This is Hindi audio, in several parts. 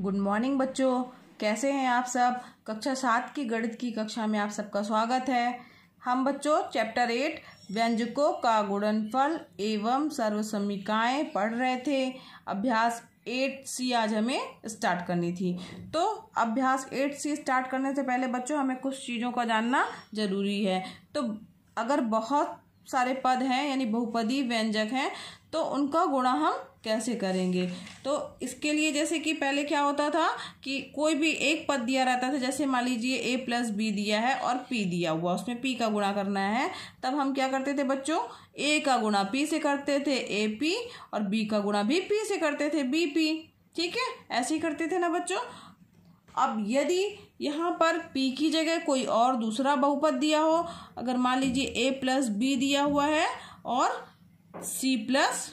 गुड मॉर्निंग बच्चों कैसे हैं आप सब कक्षा सात की गणित की कक्षा में आप सबका स्वागत है हम बच्चों चैप्टर एट व्यंजकों का गुणनफल एवं सर्वसमीकाएँ पढ़ रहे थे अभ्यास एट सी आज हमें स्टार्ट करनी थी तो अभ्यास एट सी स्टार्ट करने से पहले बच्चों हमें कुछ चीज़ों का जानना ज़रूरी है तो अगर बहुत सारे पद हैं यानी बहुपदी व्यंजक हैं तो उनका गुणा हम कैसे करेंगे तो इसके लिए जैसे कि पहले क्या होता था कि कोई भी एक पद दिया रहता था जैसे मान लीजिए ए प्लस बी दिया है और पी दिया हुआ उसमें पी का गुणा करना है तब हम क्या करते थे बच्चों ए का गुणा पी से करते थे ए पी और बी का गुणा भी पी से करते थे बी पी ठीक है ऐसे ही करते थे ना बच्चों अब यदि यहाँ पर p की जगह कोई और दूसरा बहुपद दिया हो अगर मान लीजिए a प्लस बी दिया हुआ है और c प्लस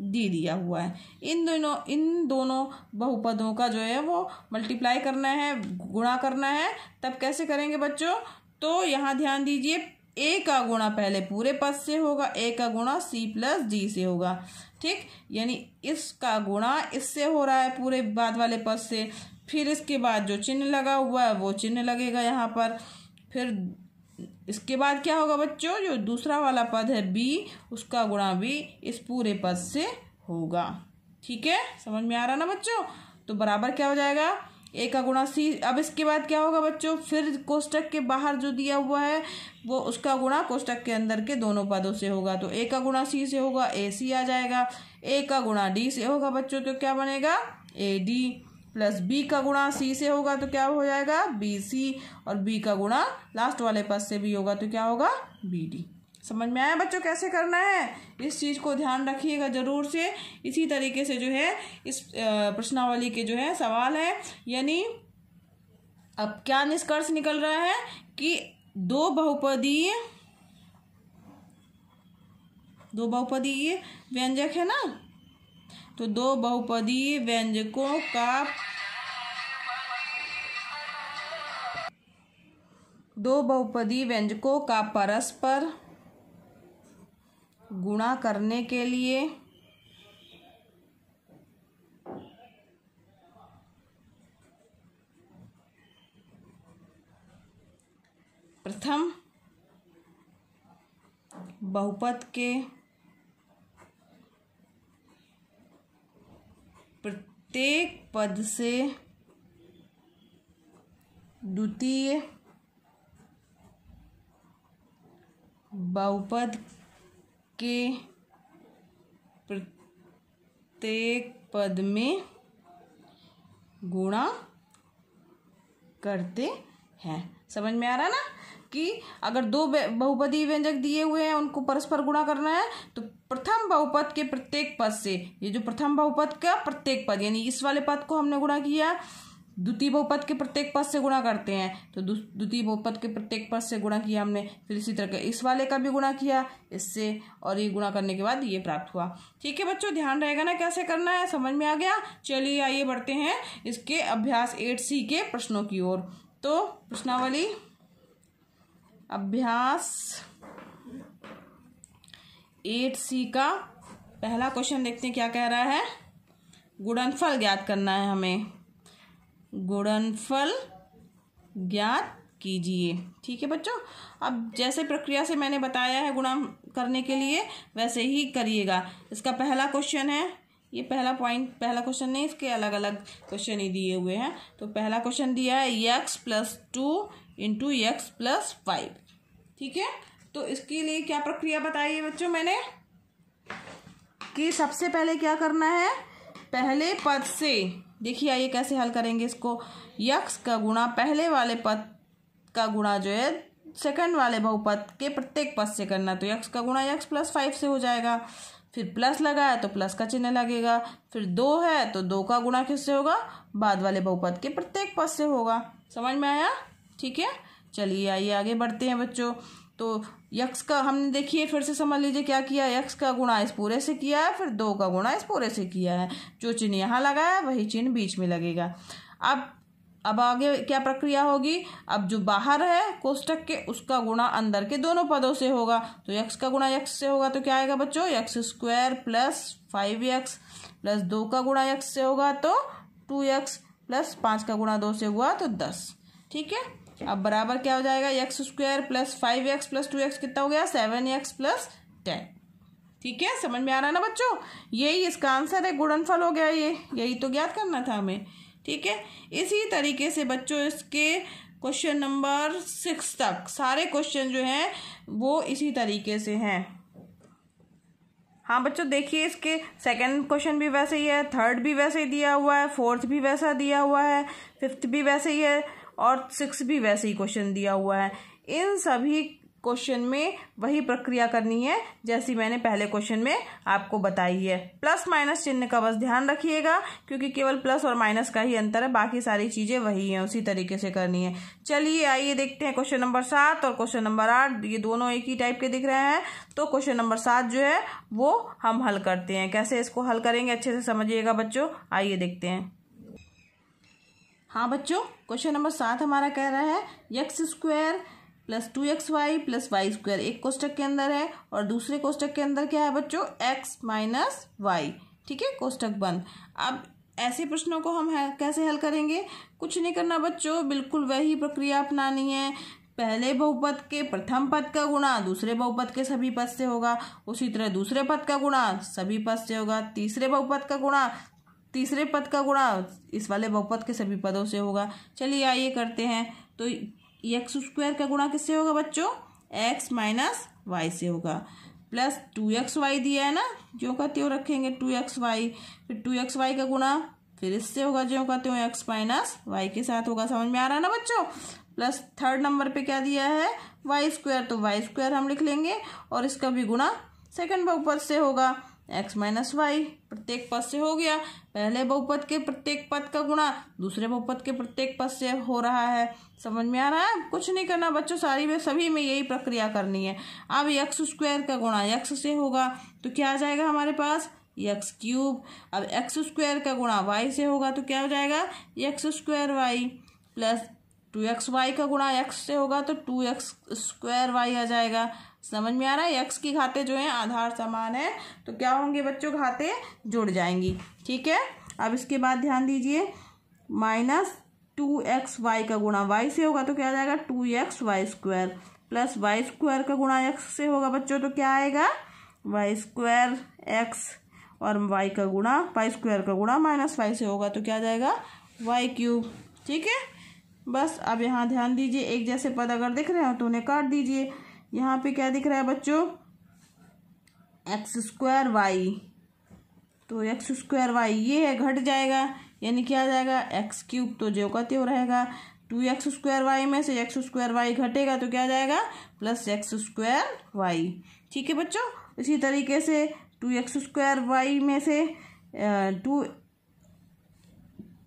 डी दिया हुआ है इन दोनों इन दोनों बहुपदों का जो है वो मल्टीप्लाई करना है गुणा करना है तब कैसे करेंगे बच्चों तो यहाँ ध्यान दीजिए ए का गुणा पहले पूरे पद से होगा ए का गुणा सी प्लस डी से होगा ठीक यानी इसका गुणा इससे हो रहा है पूरे बाद वाले पद से फिर इसके बाद जो चिन्ह लगा हुआ है वो चिन्ह लगेगा यहाँ पर फिर इसके बाद क्या होगा बच्चों जो दूसरा वाला पद है बी उसका गुणा भी इस पूरे पद से होगा ठीक है समझ में आ रहा ना बच्चों तो बराबर क्या हो जाएगा ए का गुणा सी अब इसके बाद क्या होगा बच्चों फिर कोष्टक के बाहर जो दिया हुआ है वो उसका गुणा कोष्टक के अंदर के दोनों पदों से होगा तो ए का गुणा सी से होगा ए सी आ जाएगा ए का गुणा डी से होगा बच्चों तो क्या बनेगा ए डी प्लस बी का गुणा सी से होगा तो क्या हो जाएगा बी सी और बी का गुणा लास्ट वाले पद से भी होगा तो क्या होगा बी डी समझ में आया बच्चों कैसे करना है इस चीज़ को ध्यान रखिएगा ज़रूर से इसी तरीके से जो है इस प्रश्नावली के जो है सवाल है यानी अब क्या निष्कर्ष निकल रहा है कि दो बहुपदीय दो बहुपदीय व्यंजक है ना तो दो बहुपदीय व्यंजकों का दो बहुपदी व्यंजकों का परस्पर गुणा करने के लिए प्रथम बहुपद के प्रत्येक पद से द्वितीय बहुपद के प्रत्येक पद में गुणा करते हैं समझ में आ रहा ना कि अगर दो बहुपदी व्यंजक दिए हुए हैं उनको परस्पर गुणा करना है तो प्रथम बहुपद के प्रत्येक पद से ये जो प्रथम बहुपद का प्रत्येक पद यानी इस वाले पद को हमने गुणा किया द्वितीय बहुपद के प्रत्येक पद से गुणा करते हैं तो द्वितीय बहुपद के प्रत्येक पद से गुणा किया हमने फिर इसी तरह का इस वाले का भी गुणा किया इससे और ये गुणा करने के बाद ये प्राप्त हुआ ठीक है बच्चों ध्यान रहेगा ना कैसे करना है समझ में आ गया चलिए आइए बढ़ते हैं इसके अभ्यास एट सी के प्रश्नों की ओर तो प्रश्नावली अभ्यास एट सी का पहला क्वेश्चन देखते हैं क्या कह रहा है गुणनफल ज्ञात करना है हमें गुणनफल ज्ञात कीजिए ठीक है बच्चों अब जैसे प्रक्रिया से मैंने बताया है गुणा करने के लिए वैसे ही करिएगा इसका पहला क्वेश्चन है ये पहला पॉइंट पहला क्वेश्चन नहीं इसके अलग अलग क्वेश्चन ही दिए हुए हैं तो पहला क्वेश्चन दिया है x plus two into x plus five ठीक है तो इसके लिए क्या प्रक्रिया बताई है बच्चों मैंने कि सबसे पहले क्या करना है पहले पद से देखिए आइए कैसे हल करेंगे इसको यक्ष का गुणा पहले वाले पद का गुणा जो है सेकंड वाले बहुपद के प्रत्येक पद से करना तो यक्ष का गुणा यक्ष प्लस फाइव से हो जाएगा फिर प्लस लगा है तो प्लस का चिन्ह लगेगा फिर दो है तो दो का गुणा किससे होगा बाद वाले बहुपद के प्रत्येक पद से होगा समझ में आया ठीक है चलिए आइए आगे बढ़ते हैं बच्चों तो यक्स का हमने देखिए फिर से समझ लीजिए क्या किया यक्स का गुणा इस पूरे से किया है फिर दो का गुणा इस पूरे से किया है जो चिन्ह यहाँ लगाया वही चिन्ह बीच में लगेगा अब अब आगे क्या प्रक्रिया होगी अब जो बाहर है कोष्टक के उसका गुणा अंदर के दोनों पदों से होगा तो यक्स का गुणा यक्स से होगा तो क्या आएगा बच्चों x square plus five x plus दो का गुणा यक्स से होगा तो टू यक्स प्लस पाँच का गुणा दो से हुआ तो दस ठीक है अब बराबर क्या हो जाएगा x square plus five x plus two x कितना हो गया सेवन एक्स प्लस टेन ठीक है समझ में आ रहा है ना बच्चों यही इसका आंसर है गुणनफल हो गया ये यही तो ज्ञात करना था हमें ठीक है इसी तरीके से बच्चों इसके क्वेश्चन नंबर सिक्स तक सारे क्वेश्चन जो हैं वो इसी तरीके से हैं हाँ बच्चों देखिए इसके सेकंड क्वेश्चन भी वैसे ही है थर्ड भी वैसे ही दिया हुआ है फोर्थ भी वैसा दिया हुआ है फिफ्थ भी वैसे ही है और सिक्स भी वैसे ही क्वेश्चन दिया हुआ है इन सभी क्वेश्चन में वही प्रक्रिया करनी है जैसी मैंने पहले क्वेश्चन में आपको बताई है प्लस माइनस चिन्ह का बस ध्यान रखिएगा क्योंकि केवल प्लस और माइनस का ही अंतर है बाकी सारी चीज़ें वही हैं उसी तरीके से करनी है चलिए आइए देखते हैं क्वेश्चन नंबर सात और क्वेश्चन नंबर आठ ये दोनों एक ही टाइप के दिख रहे हैं तो क्वेश्चन नंबर सात जो है वो हम हल करते हैं कैसे इसको हल करेंगे अच्छे से समझिएगा बच्चों आइए देखते हैं हाँ बच्चों क्वेश्चन नंबर सात हमारा कह रहा है x square plus two x y plus y square एक कोष्टक के अंदर है और दूसरे कोष्टक के अंदर क्या है बच्चों एक्स माइनस वाई ठीक है कोष्टक बंद अब ऐसे प्रश्नों को हम कैसे हल करेंगे कुछ नहीं करना बच्चों बिल्कुल वही प्रक्रिया अपनानी है पहले बहुपद के प्रथम पद का गुणा दूसरे बहुपद के सभी पद से होगा उसी तरह दूसरे पद का गुणा सभी पद से होगा तीसरे बहुपद का गुणा तीसरे पद का गुणा इस वाले बहुपद के सभी पदों से होगा चलिए आइए करते हैं तो एक्स स्क्वायर का गुणा किससे होगा बच्चों एक्स माइनस वाई से होगा प्लस टू एक्स वाई दिया है ना जो का त्यों रखेंगे टू एक्स वाई फिर टू एक्स वाई का गुणा फिर इससे होगा जो का त्यों एक्स माइनस वाई के साथ होगा समझ में आ रहा है ना बच्चों प्लस थर्ड नंबर पे क्या दिया है वाई स्क्वायर तो वाई स्क्वायर हम लिख लेंगे और इसका भी गुणा सेकेंड बहुपद से होगा एक्स माइनस वाई प्रत्येक पद से हो गया पहले बहुपद के प्रत्येक पद का गुणा दूसरे बहुपद के प्रत्येक पद से हो रहा है समझ में आ रहा है कुछ नहीं करना बच्चों सारी में सभी में यही प्रक्रिया करनी है अब यक्स स्क्वायर का गुणा यक्स से होगा तो क्या आ जाएगा हमारे पास यक्स क्यूब अब एक्स स्क्वायर का गुणा वाई से होगा तो क्या हो जाएगा x square y plus two x y का गुणा एक्स से होगा तो टू एक्स स्क्वायर वाई आ जाएगा समझ में आ रहा है एक्स की घाते जो हैं आधार समान है तो क्या होंगे बच्चों घाते जुड़ जाएंगी ठीक है अब इसके बाद ध्यान दीजिए माइनस टू एक्स वाई का गुणा वाई से होगा तो क्या आ जाएगा two x y square plus y square का गुणा एक्स से होगा बच्चों तो क्या आएगा वाई स्क्वायर एक्स और वाई का गुणा वाई स्क्वायर का गुणा माइनस वाई से होगा तो क्या आ जाएगा वाई क्यूब ठीक है बस अब यहाँ ध्यान दीजिए एक जैसे पद अगर दिख रहे हो तो उन्हें काट दीजिए यहाँ पे क्या दिख रहा है बच्चों एक्स स्क्वायर वाई तो एक्स स्क्वायर वाई ये है घट जाएगा यानी क्या आ जाएगा एक्स क्यूब तो जो का त्यो रहेगा टू एक्स स्क्वायर वाई में से एक्स स्क्वायर वाई घटेगा तो क्या आ जाएगा प्लस एक्स स्क्वायर वाई ठीक है बच्चों इसी तरीके से टू एक्स स्क्वायर वाई में से two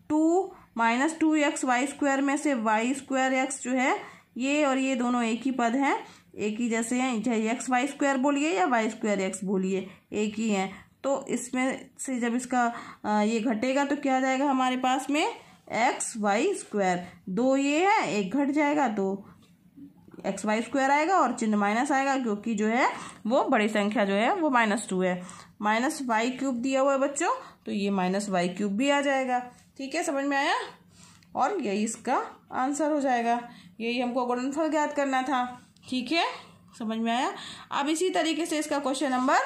two minus two x y square में से वाई स्क्वायर एक्स जो है ये और ये दोनों एक ही पद हैं एक ही जैसे हैं चाहे एक्स वाई स्क्वायर बोलिए या वाई स्क्वायर एक्स बोलिए एक ही हैं तो इसमें से जब इसका ये घटेगा तो क्या आ जाएगा हमारे पास में एक्स वाई स्क्वायर दो ये है एक घट जाएगा तो एक्स वाई स्क्वायर आएगा और चिन्ह माइनस आएगा क्योंकि जो है वो बड़ी संख्या जो है वो माइनस टू है माइनस वाई क्यूब दिया हुआ है बच्चों तो ये माइनस वाई क्यूब भी आ जाएगा ठीक है समझ में आया और यही इसका आंसर हो जाएगा यही हमको गुणनफल ज्ञात करना था ठीक है समझ में आया अब इसी तरीके से इसका क्वेश्चन नंबर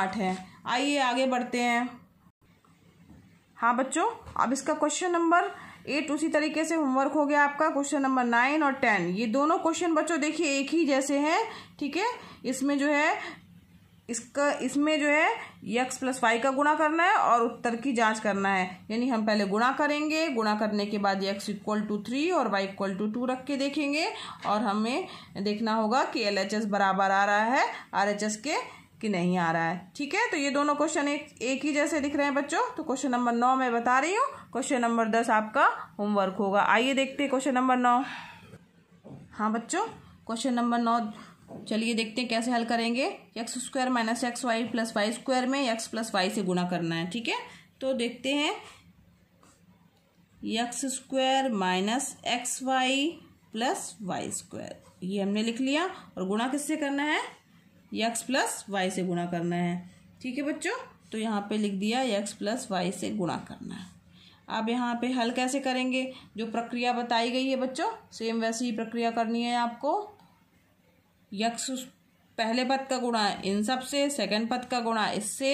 आठ है आइए आगे बढ़ते हैं हाँ बच्चों अब इसका क्वेश्चन नंबर एट उसी तरीके से होमवर्क हो गया आपका क्वेश्चन नंबर नाइन और टेन ये दोनों क्वेश्चन बच्चों देखिए एक ही जैसे हैं ठीक है इसमें जो है इसका इसमें जो है यक्स प्लस वाई का गुणा करना है और उत्तर की जांच करना है यानी हम पहले गुणा करेंगे गुणा करने के बाद यक्स इक्वल टू थ्री और वाई इक्वल टू टू रख के देखेंगे और हमें देखना होगा कि एल एच एस बराबर आ रहा है आर एच एस के कि नहीं आ रहा है ठीक है तो ये दोनों क्वेश्चन एक एक ही जैसे दिख रहे हैं बच्चों तो क्वेश्चन नंबर नौ मैं बता रही हूँ क्वेश्चन नंबर दस आपका होमवर्क होगा आइए देखते हैं क्वेश्चन नंबर नौ हाँ बच्चों क्वेश्चन नंबर नौ चलिए देखते हैं कैसे हल करेंगे x square minus x y plus y square में एक्स प्लस वाई से गुणा करना है ठीक है तो देखते हैं x square minus x y plus y square ये हमने लिख लिया और गुणा किससे करना है एक्स प्लस वाई से गुणा करना है ठीक है बच्चों तो यहाँ पे लिख दिया एक्स प्लस वाई से गुणा करना है अब यहाँ पे हल कैसे करेंगे जो प्रक्रिया बताई गई है बच्चों सेम वैसी ही प्रक्रिया करनी है आपको यक्ष पहले पद का गुणा इन सब से सेकेंड पद का गुणा इससे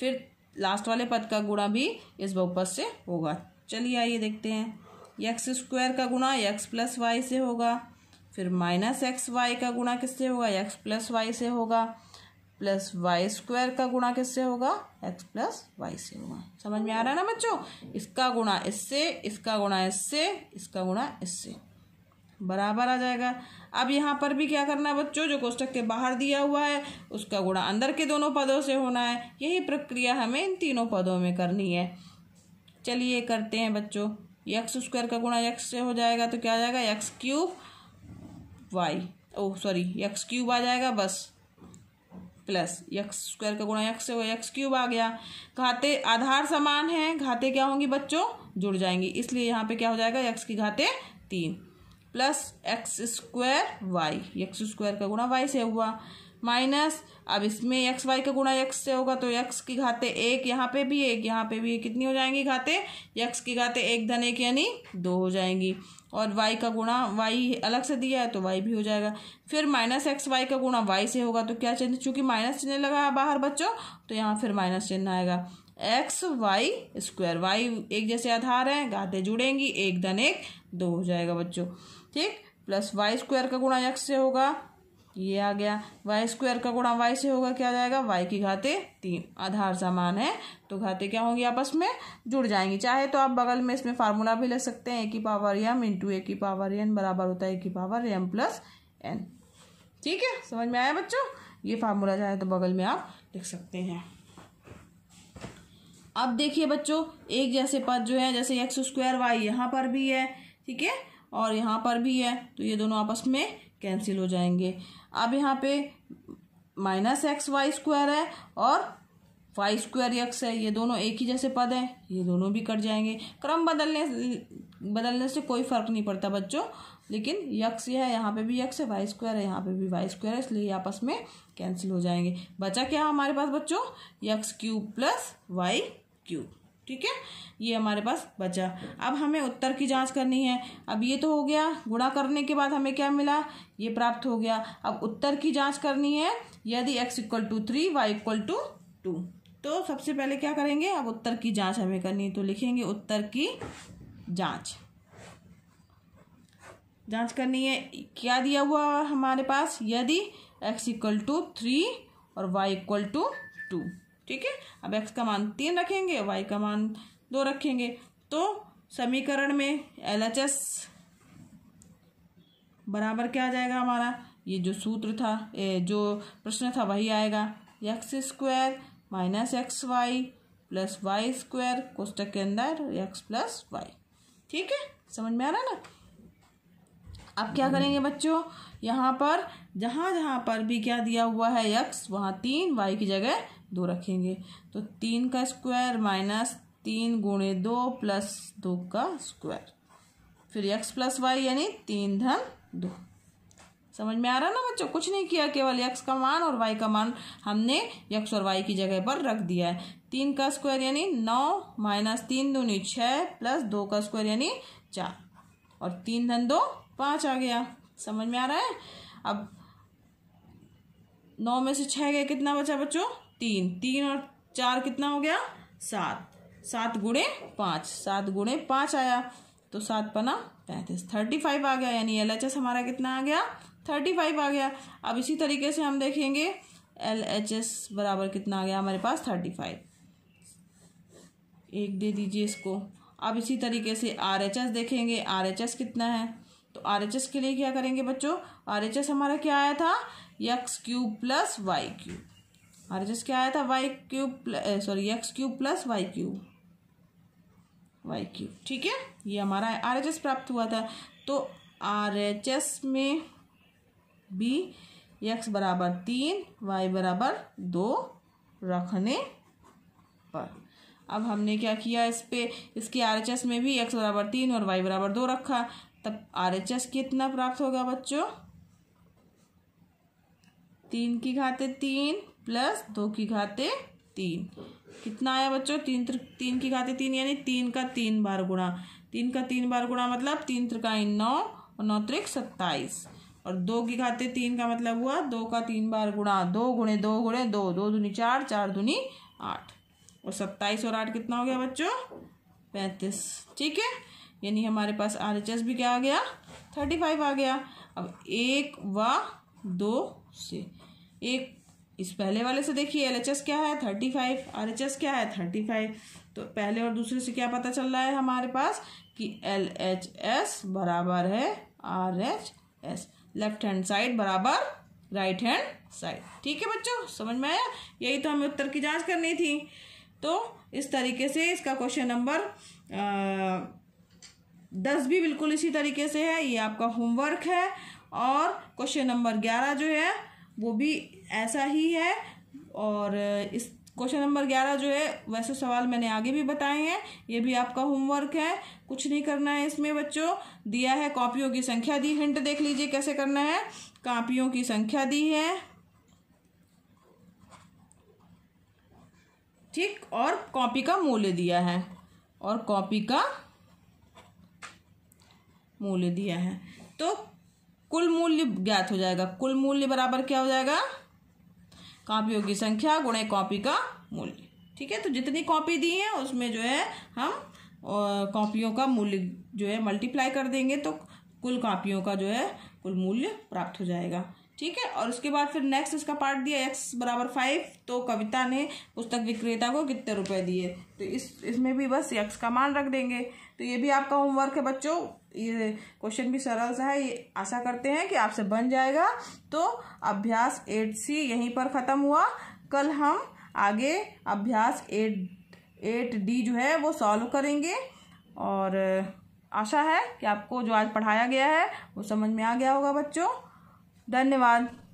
फिर लास्ट वाले पद का गुणा भी इस बहुपद से होगा चलिए आइए देखते हैं यक्स स्क्वायर का गुणा यक्स प्लस वाई से होगा फिर माइनस एक्स वाई का गुणा किससे होगा एक्स प्लस वाई से होगा प्लस वाई स्क्वायर का गुणा किससे होगा एक्स प्लस वाई से होगा समझ में आ रहा है ना बच्चों इसका गुणा इससे इसका गुणा इससे इसका गुणा इससे बराबर आ जाएगा अब यहाँ पर भी क्या करना है बच्चों जो कोष्टक के बाहर दिया हुआ है उसका गुणा अंदर के दोनों पदों से होना है यही प्रक्रिया हमें इन तीनों पदों में करनी है चलिए करते हैं बच्चों यक्स स्क्वायर का गुणा यक्स से हो जाएगा तो क्या आ जाएगा x cube y oh sorry x cube आ जाएगा बस प्लस यक्स स्क्वायर का गुणा यक्स से हो यक्स क्यूब आ गया घाते आधार समान है घाते क्या होंगी बच्चों जुड़ जाएंगी इसलिए यहाँ पे क्या हो जाएगा यक्स की घाते तीन plus x square y x square का गुणा वाई से हुआ माइनस अब इसमें एक्स वाई का गुणा एक्स से होगा तो एक्स की घाते एक यहाँ पे भी एक यहाँ पे भी एक कितनी हो जाएंगी घाते एक्स की घाते एक धन एक यानी दो हो जाएंगी और वाई का गुणा वाई अलग से दिया है तो वाई भी हो जाएगा फिर माइनस एक्स वाई का गुणा वाई से होगा तो क्या चिन्ह चूँकि माइनस चिन्ह लगा है बाहर बच्चों तो यहाँ फिर माइनस चिन्ह आएगा एक्स वाई स्क्वायर वाई एक जैसे आधार हैं घाते जुड़ेंगी एक धन एक दो हो जाएगा बच्चों ठीक प्लस वाई स्क्वायर का गुणा एक्स से होगा ये आ गया वाई स्क्वायर का गुणा वाई से होगा क्या जाएगा वाई की घाते तीन आधार समान है तो घाते क्या होंगी आपस में जुड़ जाएंगी चाहे तो आप बगल में इसमें फार्मूला भी ले सकते हैं ए की पावर एम इंटू ए की पावर एन बराबर होता है ए की पावर एम प्लस एन ठीक है समझ में आया बच्चों ये फार्मूला चाहे तो बगल में आप लिख सकते हैं अब देखिए बच्चों एक जैसे पद जो है जैसे एक्स स्क्वायर वाई यहाँ पर भी है ठीक है और यहाँ पर भी है तो ये दोनों आपस में कैंसिल हो जाएंगे अब यहाँ पे माइनस एक्स वाई स्क्वायर है और वाई स्क्वायर एक्स है ये दोनों एक ही जैसे पद हैं ये दोनों भी कट जाएंगे क्रम बदलने बदलने से कोई फ़र्क नहीं पड़ता बच्चों लेकिन यक्स ये है यहाँ पे भी यक्स है वाई स्क्वायर है यहाँ पे भी वाई स्क्वायर है इसलिए आपस में कैंसिल हो जाएंगे बचा क्या हमारे पास बच्चों x cube plus y cube ठीक है ये हमारे पास बचा अब हमें उत्तर की जांच करनी है अब ये तो हो गया गुणा करने के बाद हमें क्या मिला ये प्राप्त हो गया अब उत्तर की जांच करनी है यदि x equal to three y equal to two तो सबसे पहले क्या करेंगे अब उत्तर की जांच हमें करनी है तो लिखेंगे उत्तर की जांच जांच करनी है क्या दिया हुआ हमारे पास यदि x इक्वल टू थ्री और y इक्वल टू टू ठीक है अब एक्स का मान तीन रखेंगे वाई का मान दो रखेंगे तो समीकरण में एल एच एस बराबर क्या आ जाएगा हमारा ये जो सूत्र था ए, जो प्रश्न था वही आएगा x square minus x y plus y square कोष्टक के अंदर एक्स प्लस वाई ठीक है समझ में आ रहा ना अब क्या करेंगे बच्चों यहाँ पर जहाँ जहाँ पर भी क्या दिया हुआ है यक्स वहाँ तीन वाई की जगह दो रखेंगे तो तीन का स्क्वायर माइनस तीन गुणे दो प्लस दो का स्क्वायर फिर यक्स प्लस वाई यानी तीन धन दो समझ में आ रहा ना बच्चों कुछ नहीं किया केवल यक्स का मान और वाई का मान हमने यक्स और वाई की जगह पर रख दिया है तीन का स्क्वायर यानी नौ माइनस तीन दूनी छः प्लस दो का स्क्वायर यानी चार और तीन धन दो पाँच आ गया समझ में आ रहा है अब नौ में से छह गए कितना बचा बच्चों तीन तीन और चार कितना हो गया सात सात गुणे पाँच सात गुणे पाँच आया तो सात पना पैंतीस थर्टी फाइव आ गया यानी एल एच एस हमारा कितना आ गया थर्टी फाइव आ गया अब इसी तरीके से हम देखेंगे एल एच एस बराबर कितना आ गया हमारे पास थर्टी फाइव एक दे दीजिए इसको अब इसी तरीके से आर एच एस देखेंगे आर कितना है तो आर के लिए क्या करेंगे बच्चों आर हमारा क्या आया था x cube plus y cube आर क्या आया था y cube sorry x cube plus y cube y cube ठीक है ये हमारा आर एच एस प्राप्त हुआ था तो आर एच एस में भी यक्स बराबर तीन वाई बराबर दो रखने पर अब हमने क्या किया इस पर इसके आर एच एस में भी एक्स बराबर तीन और वाई बराबर दो रखा तब आर कितना प्राप्त होगा बच्चों तीन की घाते तीन प्लस दो की घाते तीन कितना आया बच्चों तीन तीन की घाते तीन यानी तीन का तीन बार गुणा तीन का तीन बार गुणा मतलब तीन त्रिकाई नौ और नौ त्रिक सत्ताईस और दो की घाते तीन का मतलब हुआ दो का तीन बार गुणा दो गुणे दो गुणे दो दो दूनी चार चार दूनी आठ और सत्ताईस और आठ कितना हो गया बच्चों पैंतीस ठीक है यानी हमारे पास आर एच एस भी क्या आ गया थर्टी फाइव आ गया अब एक व दो से एक इस पहले वाले से देखिए एल एच एस क्या है thirty five R H S क्या है थर्टी फाइव तो पहले और दूसरे से क्या पता चल रहा है हमारे पास कि एल एच एस बराबर है R H S left hand side बराबर राइट हैंड साइड ठीक है बच्चों समझ में आया यही तो हमें उत्तर की जांच करनी थी तो इस तरीके से इसका क्वेश्चन नंबर दस भी बिल्कुल इसी तरीके से है ये आपका होमवर्क है और क्वेश्चन नंबर ग्यारह जो है वो भी ऐसा ही है और इस क्वेश्चन नंबर ग्यारह जो है वैसे सवाल मैंने आगे भी बताए हैं ये भी आपका होमवर्क है कुछ नहीं करना है इसमें बच्चों दिया है कॉपियों की संख्या दी हिंट देख लीजिए कैसे करना है कापियों की संख्या दी है ठीक और कॉपी का मूल्य दिया है और कॉपी का मूल्य दिया है तो कुल मूल्य ज्ञात हो जाएगा कुल मूल्य बराबर क्या हो जाएगा कॉपियों की संख्या गुणे कॉपी का मूल्य ठीक है तो जितनी कॉपी दी है उसमें जो है हम कॉपियों का मूल्य जो है मल्टीप्लाई कर देंगे तो कुल कॉपियों का जो है कुल मूल्य प्राप्त हो जाएगा ठीक है और उसके बाद फिर नेक्स्ट इसका पार्ट दिया एक्स बराबर फाइव तो कविता ने पुस्तक विक्रेता को कितने रुपए दिए तो इस इसमें भी बस एक्स का मान रख देंगे तो ये भी आपका होमवर्क है बच्चों ये क्वेश्चन भी सरल सा है ये आशा करते हैं कि आपसे बन जाएगा तो अभ्यास एट सी यहीं पर ख़त्म हुआ कल हम आगे अभ्यास एट एट डी जो है वो सॉल्व करेंगे और आशा है कि आपको जो आज पढ़ाया गया है वो समझ में आ गया होगा बच्चों धन्यवाद